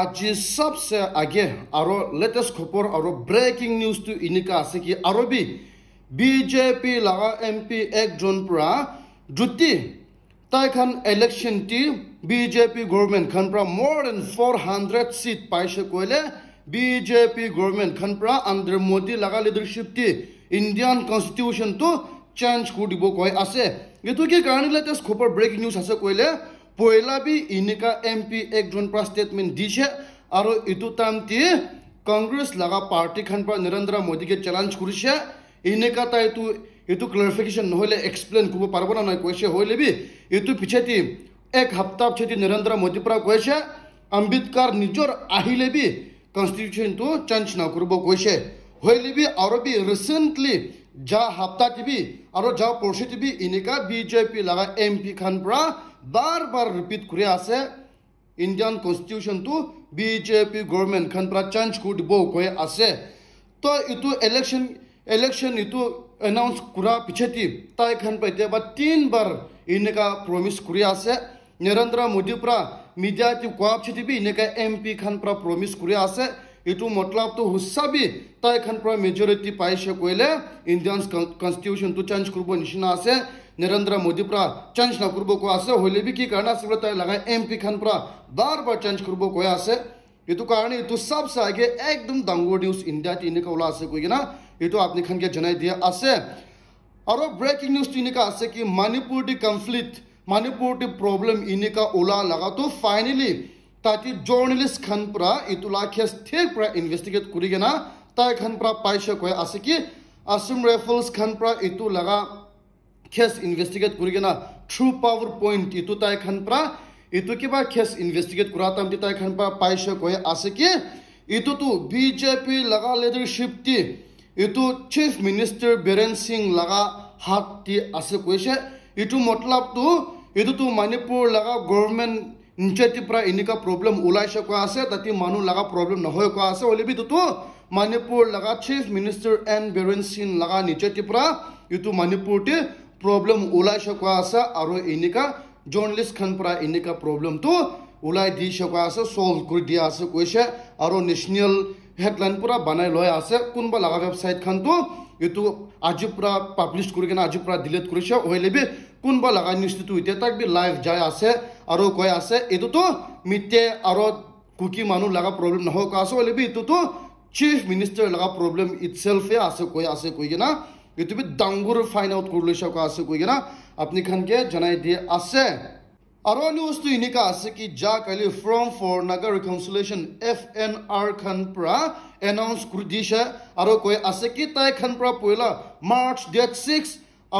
আজি সবসে আগে আৰু লেটেষ্ট খবৰ আৰু ব্ৰেকিং নিউজটো এনেকুৱা আছে কি জে পি লগা এম এমপি একজন পুৰা যদি তাই খান ইলেকশন টি বিজেপি গভৰ্ণমেণ্ট খান পৰা মৰ দেন ফ'ৰ হাণ্ড্ৰেড চিট পাইছে কৈলে বি জে পি গভৰ্ণমেণ্ট খান পৰা আন্ডাৰ মোদি লাগা লিডাৰশ্বিপ টি ইণ্ডিয়ান কনস্টিটিউশন তো চেঞ্জ কৰি দিব কৈ আছে এইটো কি কাৰণে লেটেস্ট খবৰ ব্ৰেকিং নিউজ আছে কৈলে পয়লাবি ইনিকা এম পি এক জুন পৰা ষ্টেটমেণ্ট দিছে আৰু এইটো টাইমটি কংগ্ৰেছ লগা পাৰ্টীখন পৰা নৰেন্দ্ৰ মোদীকে চেলেঞ্জ কৰিছে ইনেকা তাইটো এইটো ক্লেৰিফিকেশ্যন নহ'লে এক্সপ্লেইন কৰিব পাৰিব না নাই কৈছে হৈ ল'বি এইটো পিছেতি এক সপ্তাহ পিছতি নৰেন্দ্ৰ মোদীৰ পৰা কৈছে আম্বেদকাৰ নিজৰ আহিলে বি কনষ্টিটিউশ্যনটো চেঞ্জ নকৰিব কৈছে হৈ ল'বি আৰু বি ৰিচেণ্টলি যা সপ্তাহ টিবি আৰু যা পৰশু টিবি এনেকা বিজেপি লগা এম পি খান পৰা বার বার রিপিট করে আছে ইন্ডিয়ান কনস্টিটিউশন তো বিজেপি গভর্নমেন্ট খান পুরা চেঞ্জ করে দিব কয়ে আছে তো ইটু ইলেকশন ইলেকশন ইটু এনাউন্স করা পিছতি তাই খান পাইতে বা তিন বার ইনকা প্রমিস করে আছে নরেন্দ্র মোদী পুরা মিডিয়া তো কয়া পিছতি বি ইনকা এমপি খান পুরা প্রমিস করে আছে এইটো মতলবটো হুচাবি তাইখন পৰা মেজৰিটি পাইছে কৈলে ইণ্ডিয়ান কনষ্টিটিউশ্যনটো চেঞ্জ কৰিব নিচিনা আছে নিৰেন্দ্ৰ মোদী পৰা চেঞ্জ নকৰিব কৈ আছে হ'লে বি কি কাৰণ আছে বোলে তাই লগাই এম পি খন পৰা বাৰ বাৰ চেঞ্জ কৰিব কৈ আছে এইটো কাৰণে এইটো চবচে আগে একদম ডাঙৰ নিউজ ইণ্ডিয়াত এনেকুৱা ওলাই আছে কৈ কিনা এইটো আপুনি খানকৈ জনাই দিয়া আছে আৰু ব্ৰেকিং নিউজটো এনেকুৱা আছে কি মণিপুৰ দি কমপ্লিট মণিপুৰ দি প্ৰব্লেম এনেকুৱা ওলা লগাটো ফাইনেলি তাতে জাৰ্ণেলিষ্ট খান পৰা এইটো লাখেজ ঠিক পৰা ইনভেষ্টিগেট কৰি কিনা তাইখন পৰা পাইছে কৈ আছে কি আছিম ৰাইফলছ খান পৰা এইটো লগা খেচ ইনভেষ্টিগেট কৰি কিনে থ্ৰু পাৱাৰ পইণ্ট ইটো তাইখন পৰা এইটো কিবা খেচ ইনভেষ্টিগেট কৰা তাম তাই খান পৰা পাইছে কৈ আছে কি এইটোতো বি জে পি লগা লিডাৰশ্বিপটি এইটো চিফ মিনিষ্টাৰ বীৰেন সিং লগা হাতটি আছে কৈছে এইটো মতলবটো এইটোতো মণিপুৰ লগা গভৰ্ণমেণ্ট ইনিচিয়েটিভ পৰা এনেকুৱা প্ৰব্লেম ওলাইছে কোৱা আছে তাতে মানুহ লগা প্ৰব্লেম নহয় কোৱা আছে হ'লে বিটোতো মণিপুৰ লগা chief minister N Biren Singh লগা ইনিচিয়েটিভ পৰা এইটো মণিপুৰটি প্ৰব্লেম ওলাই চকুৱা আছে আৰু এনেকুৱা জাৰ্ণেলিষ্টখন পৰা এনেকুৱা প্ৰব্লেমটো ওলাই দি চকুৱা আছে চল্ভ কৰি দিয়া আছে কৈছে আৰু নেশ্যনেল হেডলাইন পৰা বনাই লৈ আছে কোনোবা লগা ৱেবছাইটখনটো এইটো আজিৰ পৰা পাব্লিছ কৰি কিনে আজিৰ পৰা ডিলিট কৰিছে হ'লে বি কোনোবা লগা নিউজটোতো এতিয়া তাক বি লাইভ যায় আছে আৰু কৈ আছে এইটোতো মিতে আৰু কুকি মানুহ লগা প্ৰব্লেম নহওক আছে আছে কৈ আছে কৈ কিনা এইটো বি ডাঙৰ ফাইন আউট কৰি লৈছে কোৱা আছে কৈ কিনে আপুনি খানকে জনাই দিয়ে আছে আৰু এনে বস্তু এনেকুৱা আছে কি যা কালি forum for Naga reconciliation F N R খান পৰা এনাউন্স কৰি দিছে আৰু কৈ আছে কি তাই খান পৰা পহিলা মাৰ্চ ডেট ছিক্স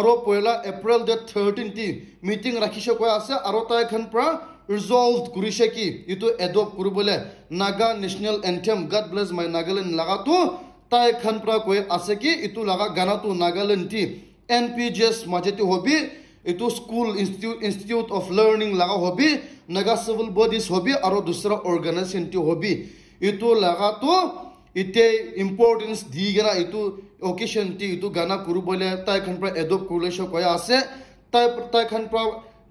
আৰু পহিলা এপ্ৰিল ডেট থাৰ্টিন টি মিটিং ৰাখিছে কৈ আছে আৰু তাই খান পৰা ৰিজল্ভ কৰিছে কি এইটো এডপ্ট কৰিবলৈ Naga national anthem god bless my Nagaland তাই খান পৰা কৈ আছে কি এইটো লগা গানাটো নাগালেণ্ড টি এন পি জি এছ মাজেতি হবি এইটো school institute institute of learning লগা হবি নাগা চিভিল বডিজ হবি আৰু দুচৰা অৰ্গেনাইজেশ্যনটো হবি এইটো লগাটো এতিয়াই ইম্পৰ্টেঞ্চ দি কিনে এইটো অকেশ্যনটি এইটো গানা কৰিবলৈ তাইখন পৰা এডপ কৰিবলৈ চব আছে তাই তাইখন পৰা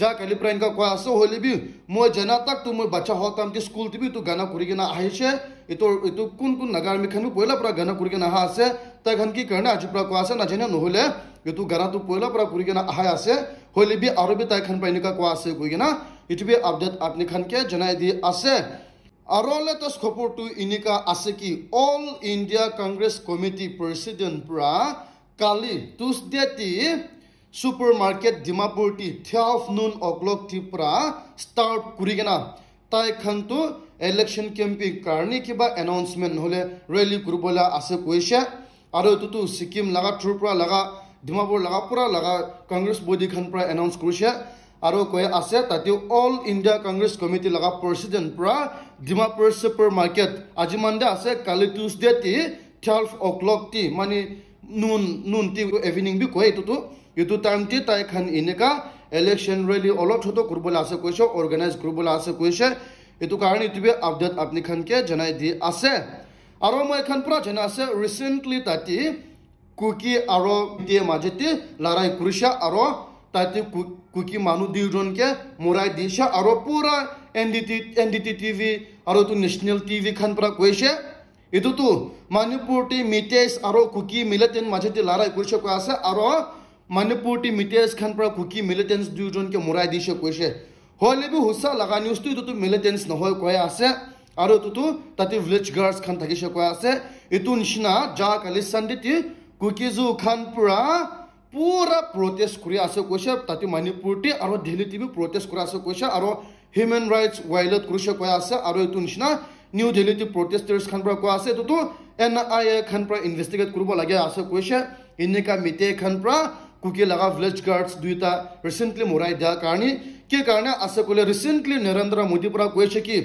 যা কালি পৰা এনেকুৱা কোৱা আছে হলিবি মই জনা তাক তোৰ মই বাচ্চা হওঁ তাৰ স্কুল টিভি তোৰ গানা কৰি কিনে আহিছে ইটোৰ এইটো কোন কোন নাগা আমি খানো পৰা গানা কৰি কেনে অহা আছে তাই খান কি কাৰণে আজিৰ পৰা কোৱা আছে নাজানে নহ'লে এইটো গানাটো পইলাৰ পৰা কৰি কেনে অহাই আছে হ'লে বি আৰু বি তাইখান পৰা এনেকুৱা কোৱা আছে কৈ কিনা এইটো বি আপডেট আপুনি খানকে জনাই দি আছে আৰু লেটেষ্ট খবৰটো এনেকুৱা আছে কি all India Congress committee president পৰা কালি টুজডেটি ছুপাৰ মাৰ্কেট ডিমাপুৰটি থিয় অফ নুন অক্লকটিৰ পৰা ষ্টাৰ্ট কৰি কিনা তাইখানটো ইলেকশ্যন কেম্পিং কাৰণে কিবা এনাউন্সমেণ্ট নহ'লে ৰেলি কৰিবলৈ আছে কৈছে আৰু এইটোতো ছিকিম লাগা থ্ৰুৰ পৰা লাগা ডিমাপুৰ লাগা পৰা লাগা কংগ্ৰেছ বৈদীখন পৰা এনাউন্স কৰিছে আৰু কৈ আছে তাতেও অল ইণ্ডিয়া কংগ্ৰেছ কমিটি লগা প্ৰেচিডেণ্ট পৰা ডিমাপুৰ ছুপাৰ মাৰ্কেট আজি মানডে আছে কালি টিউজডে টি টুৱেলভ অ' ক্লক টি মানে নুন নুন টি ইভিনিং বি কয় এইটোতো এইটো টাইম টি তাইখন এনেকুৱা ইলেকশ্যন ৰেলি অলপ হ'তো কৰিবলৈ আছে কৈছে অৰ্গেনাইজ কৰিবলৈ আছে কৈছে এইটো কাৰণে ইউটিউবে আপডেট আপনিখন কে জনাই দি আছে আৰু মই এখন পৰা জনা আছে ৰিচেণ্টলি তাতে কুকি আৰু দিয়ে মাজতে লৰাই কৰিছে আৰু তাতে কুকি মানুহ দুয়োজনকে মৰাই দিছে আৰু পূৰা N D T N D T TV আৰু এইটো নেশ্যনেল টিভিখন পৰা কৈছে এইটোতো মণিপুৰটি মিটেশ আৰু কুকি মিলেটেন মাজতে লৰাই কৰিছে কৈ আছে আৰু মণিপুৰটি মিটেশখন পৰা কুকি মিলেটেন দুয়োজনকে মৰাই দিছে কৈছে হলে বি হুসা লাগা নিউজ তো এইটো মিলিটেন্টস নহয় কয়ে আছে আৰু এইটো তাতে ভিলেজ গাৰ্লস খান থাকিছে কয়ে আছে এইটো নিচিনা যা কালি চানডেটি কুকিজু খান পুৰা পুৰা প্ৰটেষ্ট আছে কৈছে তাতে মণিপুৰতে আৰু দিল্লীতে বি প্ৰটেষ্ট কৰি আছে কৈছে আৰু হিউমেন ৰাইটছ ৱাইল্ড কৰিছে কয়ে আছে আৰু এইটো নিচিনা নিউ টি প্ৰটেষ্টাৰ্ছ খান পৰা কোৱা আছে এইটোতো এন আই এ খান পৰা ইনভেষ্টিগেট কৰিব লাগে আছে কৈছে এনেকুৱা মিটে খান পৰা কুকি লাগা ভিলেজ গাৰ্ডছ দুইটা ৰিচেণ্টলি মৰাই দিয়াৰ কাৰণে কি কাৰণে আছে ক'লে ৰিচেণ্টলি নৰেন্দ্ৰ মোদীৰ পৰা কৈছে কি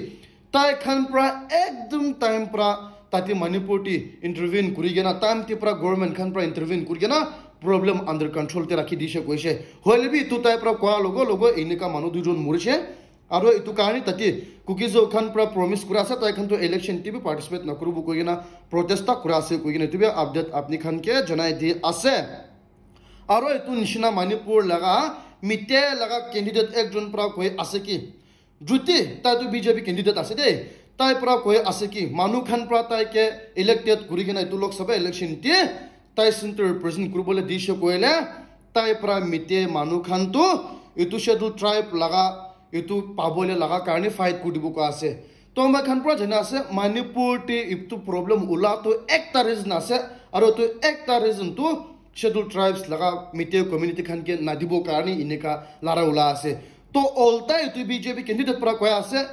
তাইখন পৰা একদম টাইম পৰা তাতে মণিপুৰটি ইণ্টাৰভিউ কৰি কিনে টাইম তে পৰা গভৰ্ণমেণ্টখন পৰা ইণ্টাৰভিউ কৰি কিনে প্ৰব্লেম আণ্ডাৰ কণ্ট্ৰলতে ৰাখি দিছে কৈছে হ'লে বি ইটো তাইৰ পৰা কোৱাৰ লগে লগে এনেকুৱা মানুহ দুজন মৰিছে আৰু এইটো কাৰণে তাতে কুকিজৌখন পৰা প্ৰমিছ কৰা আছে তাইখনতো ইলেকশ্যন টিভি পাৰ্টিচিপেট নকৰিব কৈ কিনে প্ৰটেষ্টা কৰা আছে কৈ কিনে এইটোৱে আপডেট আপুনিখনকে জনাই দি আছে আৰু এইটো নিচিনা মণিপুৰ লগা মিটে লগা কেণ্ডিডেট একজন পৰা কৈ আছে কি জ্যোতি তাইতো বিজেপি কেণ্ডিডেট আছে দেই তাই পৰা কৈ আছে কি মানুহখন পৰা তাইকে ইলেক্টেড কৰি কিনে এইটো লোকসভা ইলেকশ্যন দি তাই চিন্তু ৰিপ্ৰেজেণ্ট কৰিবলৈ দিছে কৈলে তাই পৰা মিতে মানুহখনটো এইটো চেডু ট্ৰাইব লগা এইটো পাবলৈ লগা কাৰণে ফাইট কৰি দিব কোৱা আছে খান পৰা যেনে আছে মণিপুৰ টি ইটো প্ৰব্লেম ওলোৱাটো একটা ৰিজন আছে আৰু এইটো একটা ৰিজনটো scheduled tribes laga miteo community khan ke nadibo karani ineka lara ula ase to olta itu bjp candidate pra koya ase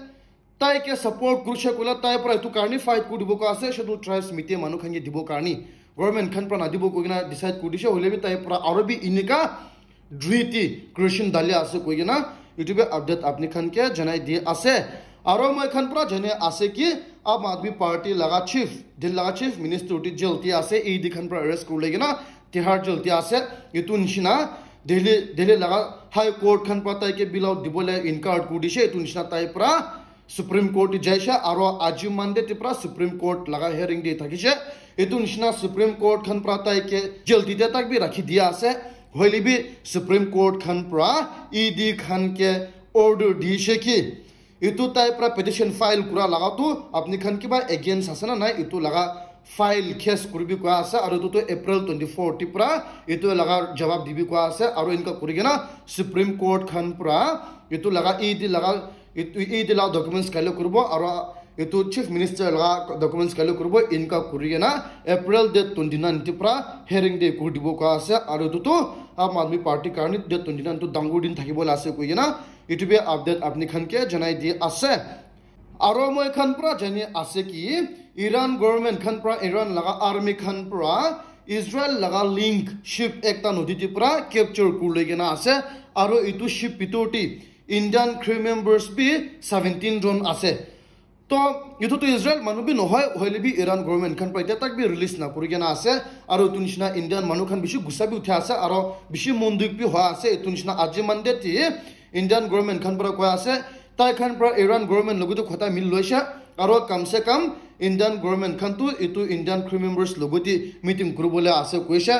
tai ke support group she kula tai pra itu karani fight ku dibo ko ase scheduled tribes miteo manu khan ke dibo karani government khan pra nadibo ko gina decide ku dise hole bi tai pra aro bi ineka driti creation dalia ase ko gina youtube update apni khan ke janai di ase आरो मैं खान पूरा जने आसे कि आम आदमी party लगा chief दिल लगा चीफ मिनिस्टर उठी जलती आसे ई दिखान पर अरेस्ट कर लेगी ना তিহাৰ জলটি আছে এইটো নিচিনা দিল্লী দিল্লী লগা হাই কোৰ্ট খন পৰা তাইকে বিল আউট দিবলৈ ইনকাৰ কৰি দিছে এইটো নিচিনা তাইৰ পৰা সুপ্ৰিম কোৰ্ট যাইছে আৰু আজি মানডে তাইৰ পৰা সুপ্ৰিম কোৰ্ট লগা হিয়াৰিং দি থাকিছে এইটো নিচিনা সুপ্ৰিম কোৰ্ট খন পৰা তাইকে জলটি দিয়া তাক বি ৰাখি দিয়া আছে হলি বি সুপ্ৰিম কোৰ্ট খন পৰা ই ডি খানকে অৰ্ডাৰ দিছে কি এইটো তাইৰ পৰা পিটিশ্যন ফাইল কৰা লগাটো আপুনি খান কিবা এগেইনষ্ট আছে নে নাই এইটো লগা ফাইল কেছ কৰিবি কোৱা আছে আৰু এইটোতো এপ্ৰিল টুৱেণ্টি ফ'ৰটিৰ পৰা এইটো লগা জবাব দিবি কোৱা আছে আৰু এনেকুৱা কৰি কিনে চুপ্ৰিম কোৰ্টখন পৰা এইটো লগা ই দি লগা এইটো ই দি লগা ডকুমেণ্টছ কাইলৈ কৰিব আৰু এইটো চিফ মিনিষ্টাৰ লগা ডকুমেণ্টছ কাইলৈ কৰিব এনেকুৱা কৰি কিনে এপ্ৰিল ডেট টুৱেণ্টি নাইনটিৰ পৰা হেৰিং ডে কৰি দিব কোৱা আছে আৰু আম আদমি পাৰ্টিৰ কাৰণে ডাঙৰ দিন থাকিবলৈ আছে আপডেট আপুনি খানকৈ জনাই দি আছে আৰু মই আছে কি ইৰাণ গভৰ্ণমেণ্ট খান পৰা ইৰাণ লগা আৰ্মী খান পৰা ইজৰাইল লগা লিংক শ্বিপ এটা নদীটিৰ পৰা কেপচাৰ কৰিলৈ কিনা আছে আৰু এইটো শ্বিপ ভিতৰতে ইণ্ডিয়ান ক্ৰিউ মেম্বাৰ্ছ বি ছেভেণ্টিন ড্ৰোন আছে তো এইটোতো ইজৰাইল মানুহ বি নহয় হ'লে বি ইৰাণ গভৰ্ণমেণ্ট খান পৰা এতিয়া তাক বি ৰিলিজ নকৰি কিনা আছে আৰু এইটো নিচিনা ইণ্ডিয়ান মানুহ খান বেছি গুচাবি উঠা আছে আৰু বেছি মন দুখ বি হোৱা আছে এইটো নিচিনা আজি মানডেটি ইণ্ডিয়ান গভৰ্ণমেণ্ট খান পৰা কোৱা আছে তাইখন পৰা ইৰাণ গভৰ্ণমেণ্ট লগতো খতাই মিল লৈছে আৰু কমচে কম ইণ্ডিয়ান গভৰ্ণমেণ্ট খানটো এইটো ইণ্ডিয়ান ক্ৰু মেম্বাৰ্ছ লগতে মিটিং কৰিবলৈ আছে কৈছে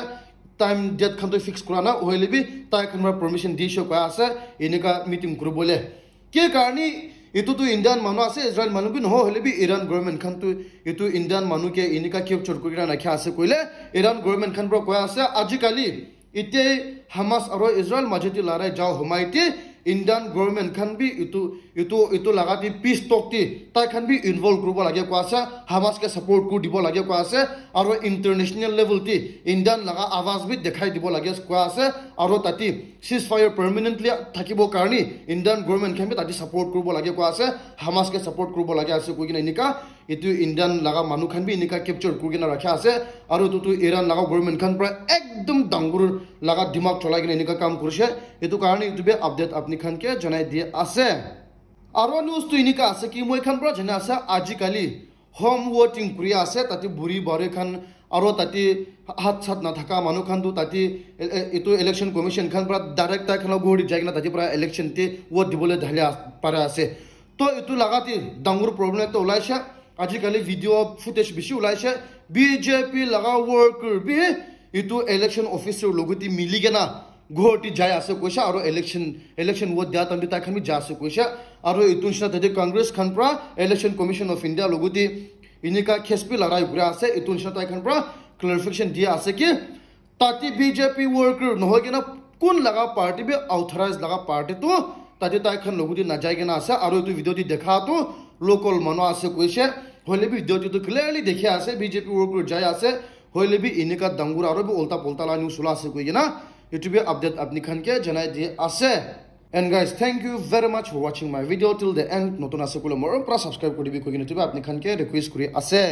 টাইম ডেট খানটো ফিক্স কৰা না হৈ লবি তাই এখন মই পাৰ্মিশ্যন দিছে কোৱা আছে এনেকুৱা মিটিং কৰিবলৈ কি কাৰণে এইটোতো ইণ্ডিয়ান মানুহ আছে ইজৰাইল মানুহ কি নহয় হ'লে বি ইৰাণ গভৰ্ণমেণ্ট খানটো এইটো ইণ্ডিয়ান মানুহকে এনেকুৱা কিয় চৰ্ট কৰি ৰাখি আছে কৈলে ইৰাণ গভৰ্ণমেণ্ট খান পৰা কোৱা আছে আজিকালি এতিয়াই হামাছ আৰু ইজৰাইল মাজেদি লাৰাই যাওঁ সোমাই এতিয়া ইণ্ডিয়ান গভৰ্ণমেণ্ট খান বি ইটো ইটো ইটো লগা দি পিচ টকটি তাই খান বি ইনভল্ভ কৰিব লাগে কোৱা আছে হামাজ কে চাপৰ্ট কৰি দিব লাগে কোৱা আছে আৰু ইণ্টাৰনেশ্যনেল লেভেল টি ইণ্ডিয়ান লগা আৱাজ বি দেখাই দিব লাগে কোৱা আছে আৰু তাতে চিজ ফায়াৰ পাৰ্মেণ্টলি থাকিব কাৰণে ইণ্ডিয়ান গভৰ্ণমেণ্ট খান বি তাতে চাপৰ্ট কৰিব লাগে কোৱা আছে হামাজ ছাপৰ্ট কৰিব লাগে আছে কৈ কিনে এনেকুৱা এইটো ইণ্ডিয়ান লগা মানুহ খান বি এনেকুৱা কেপচাৰ কৰি কিনে ৰাখা আছে আৰু এইটোতো ইৰান লগা গভৰ্ণমেণ্ট খান পৰা একদম ডাঙৰ লগা ডিমাগ চলাই কিনে এনেকুৱা কাম কৰিছে সেইটো কাৰণে ইউটিউবে আপডেট আপুনি আপনিখানকে জনাই দিয়ে আছে আৰু নিউজটো এনেকুৱা আছে কি মই এইখন পৰা আছে আজিকালি হোম ৱৰ্কিং কৰি আছে তাতে বুঢ়ী বাৰু এইখন আৰু তাতে হাত চাত নাথাকা মানুহখনটো তাতে এইটো ইলেকশ্যন কমিশ্যনখন পৰা ডাইৰেক্ট তাইখনৰ গুৱাহাটীত যায় কিনে তাতে পৰা ইলেকশ্যনটি ৱৰ্ক দিবলৈ ঢালি পাৰে আছে তো এইটো লগাতে ডাঙৰ প্ৰব্লেম এটা ওলাইছে আজিকালি ভিডিঅ' ফুটেজ বেছি ওলাইছে বিজেপি জে পি বি এইটো ইলেকশ্যন অফিচৰ লগতে মিলি কেনা گوہٹی جائے آسا کوشا اور الیکشن الیکشن وہ دیا تمبی تاکہ ہمیں جا سکوشا اور اتن شنا تجھے کانگریس کھن پرا الیکشن کمیشن آف انڈیا لوگو تھی انہی کا کھیس بھی لڑائی گریا آسے اتن شنا تاکہ پرا کلیرفیکشن دیا آسے کہ تاکہ بی جے پی ورکر نہ ہوگی نا کن لگا پارٹی بھی آؤتھرائز لگا پارٹی تو تاکہ تاکہ لوگو تھی نہ جائے گی نا آسے اور اتن ویڈیو تھی دیکھا تو لوکل منو آسے کوشا ہولے بھی ویڈیو تھی تو کلیرلی دیکھے آسے بی جے پی ورکر جائے آسے ہولے بھی انہی کا دنگور آرو بھی اولتا پولتا لانیو سلا سے کوئی گی نا ইউটিউবে আপডেট আপনি খানকে জানাই দিয়ে আছে and guys thank you very much for ৱাচিং my video' till the end নতুন আছে কোনো মোৰ পৰা ছাবস্ক্ৰাইব কৰি দিবি কৈ কিনে ইউটিউবে আপনি খানকে ৰিকুৱেষ্ট কৰি আছে